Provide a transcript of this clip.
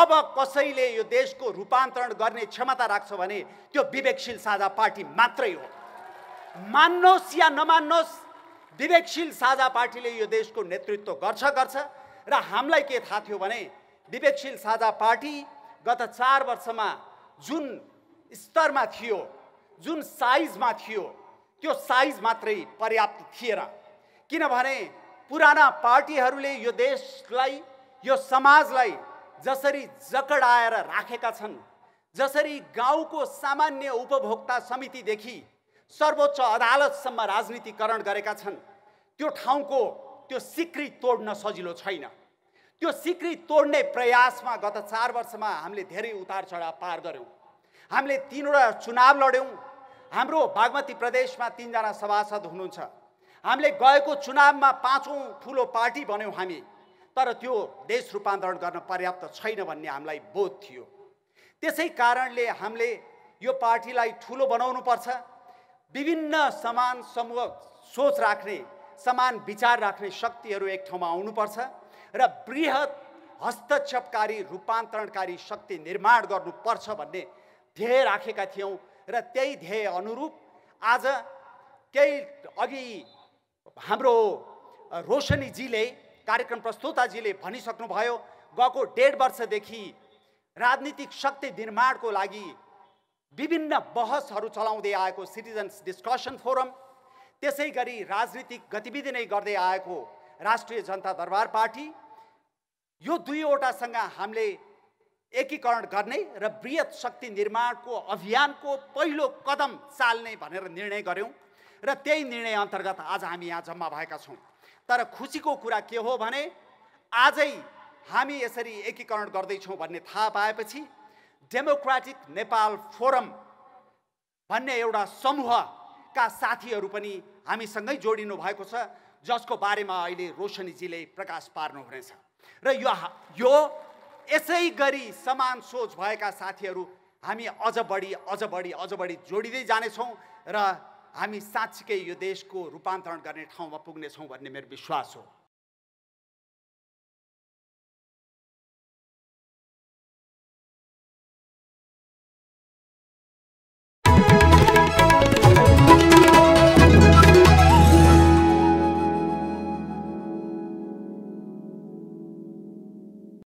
अब कसैले यो देशको रूपान्तरण गर्ने क्षमता राख्छ भने त्यो विवेकशील साझा पार्टी मात्रै हो मान्नुहोस् या नमान्नुहोस् विवेकशील साझा पार्टीले यो देशको नेतृत्व गर्छ गर्छ र हामीलाई के थाहा थियो भने विवेकशील साझा पार्टी गत चार वर्षमा जुन स्तरमा थियो जुन साइजमा थियो त्यो साइज मात्रै पर्याप्त थिएन किनभने पुराना पार्टीहरूले यो देशलाई यो समाजलाई जसरी जकडाएर राखेका छन् जसरी गाउँको सामान्य उपभोक्ता समितिदेखि सर्वोच्च अदालतसम्म राजनीतिकरण गरेका छन् त्यो ठाउँको त्यो सिक्री तोड्न सजिलो छैन त्यो सिक्री तोड्ने प्रयासमा गत चार वर्षमा हामीले धेरै उतार चढाव पार गऱ्यौँ हामीले तिनवटा चुनाव लड्यौँ हाम्रो बागमती प्रदेशमा तिनजना सभासद हुनुहुन्छ हामीले गएको चुनावमा पाँचौँ ठुलो पार्टी बन्यौँ हामी तर त्यो देश रूपान्तरण गर्न पर्याप्त छैन भन्ने हामीलाई बोध थियो त्यसै कारणले हामीले यो पार्टीलाई ठुलो बनाउनुपर्छ विभिन्न समान समूह सोच राख्ने समान विचार राख्ने शक्तिहरू एक ठाउँमा आउनुपर्छ र वृहत हस्तक्षेपकारी रूपान्तरणकारी शक्ति निर्माण गर्नुपर्छ भन्ने ध्येय राखेका थियौँ र त्यही ध्येय अनुरूप आज केही अघि हाम्रो रोशनीजीले कार्यक्रम प्रस्तुताजीले भनिसक्नुभयो गएको डेढ वर्षदेखि राजनीतिक शक्ति निर्माणको लागि विभिन्न बहसहरू चलाउँदै आएको सिटिजन्स डिस्कसन फोरम त्यसै गरी राजनीतिक गतिविधि नै गर्दै आएको राष्ट्रिय जनता दरबार पार्टी यो दुईवटासँग हामीले एकीकरण गर्ने र वृहत शक्ति निर्माणको अभियानको पहिलो कदम चाल्ने भनेर निर्णय गऱ्यौँ र त्यही निर्णय अन्तर्गत आज हामी यहाँ जम्मा भएका छौँ तर खुसीको कुरा के हो भने आजै हामी यसरी एकीकरण गर्दैछौँ भन्ने थाहा पाएपछि डेमोक्राटिक नेपाल फोरम भन्ने एउटा समूहका साथीहरू पनि हामीसँगै जोडिनु भएको छ जसको बारेमा अहिले रोशनीजीले प्रकाश पार्नुहुनेछ र यो यो यसै गरी समान सोच भएका साथीहरू हामी अझ बढी अझ बढी अझ बढी जोडिँदै जानेछौँ र हामी साँच्चीकै यो देशको रूपान्तरण गर्ने ठाउँमा पुग्नेछौँ भन्ने मेरो विश्वास हो